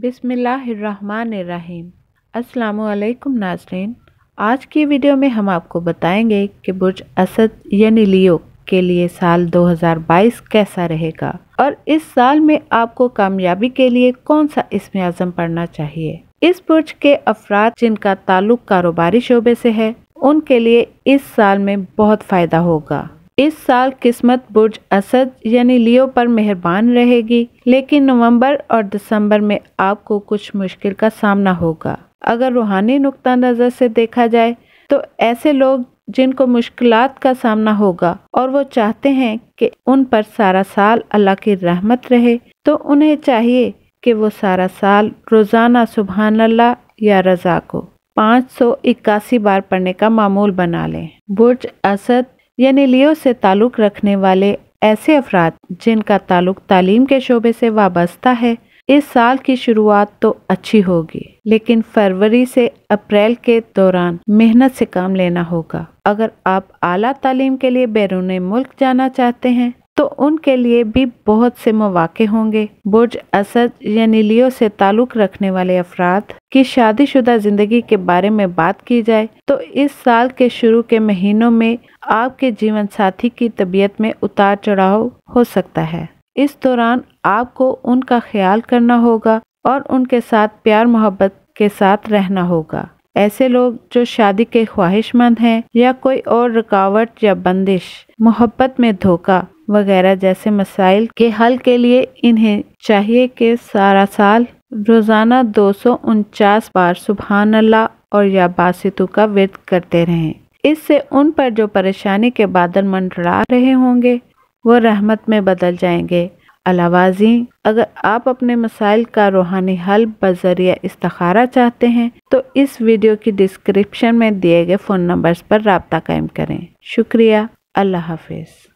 बिसमीम अल्लाम नाजरीन आज की वीडियो में हम आपको बताएंगे कि बुर्ज असद यानी लियो के लिए साल 2022 कैसा रहेगा और इस साल में आपको कामयाबी के लिए कौन सा इसमें आज़म पढ़ना चाहिए इस बुर्ज के अफराद जिनका ताल्लुक कारोबारी शोबे से है उनके लिए इस साल में बहुत फ़ायदा होगा इस साल किस्मत बुर्ज असद यानी लियो पर मेहरबान रहेगी लेकिन नवंबर और दिसंबर में आपको कुछ मुश्किल का सामना होगा अगर रूहानी नुकता नज़र से देखा जाए तो ऐसे लोग जिनको मुश्किल का सामना होगा और वो चाहते हैं कि उन पर सारा साल अल्लाह की रहमत रहे तो उन्हें चाहिए कि वो सारा साल रोज़ाना सुबहान अल्लाह या रज़ा को पाँच सौ इक्यासी बार पढ़ने का मामूल बना लें बुर्ज असद यानी लियो से ताल्लुक़ रखने वाले ऐसे अफराद जिनका ताल्लुक तालीम के शोबे से वाबस्ता है इस साल की शुरुआत तो अच्छी होगी लेकिन फरवरी से अप्रैल के दौरान मेहनत से काम लेना होगा अगर आप आला तालीम के लिए बैरून मुल्क जाना चाहते हैं तो उनके लिए भी बहुत से मौाक़े होंगे बुर्ज असद या नीलियों से ताल्लुक़ रखने वाले अफराद की शादीशुदा ज़िंदगी के बारे में बात की जाए तो इस साल के शुरू के महीनों में आपके जीवन साथी की तबीयत में उतार चढ़ाव हो सकता है इस दौरान आपको उनका ख्याल करना होगा और उनके साथ प्यार मोहब्बत के साथ रहना होगा ऐसे लोग जो शादी के ख्वाहिशमंद हैं या कोई और रुकावट या बंदिश मोहब्बत में धोखा वगैरह जैसे मसाइल के हल के लिए इन्हें चाहिए कि सारा साल रोज़ाना दो बार सुबहान अल्लाह और या बासितु का वर्द करते रहें इससे उन पर जो परेशानी के बादल मंडरा रहे होंगे वो रहमत में बदल जाएंगे अलावाजी अगर आप अपने मसाइल का रूहानी हल बजरिया इस्तारा चाहते हैं तो इस वीडियो की डिस्क्रिप्शन में दिए गए फ़ोन नंबर्स पर रबता कायम करें शुक्रिया अल्लाह हाफिज़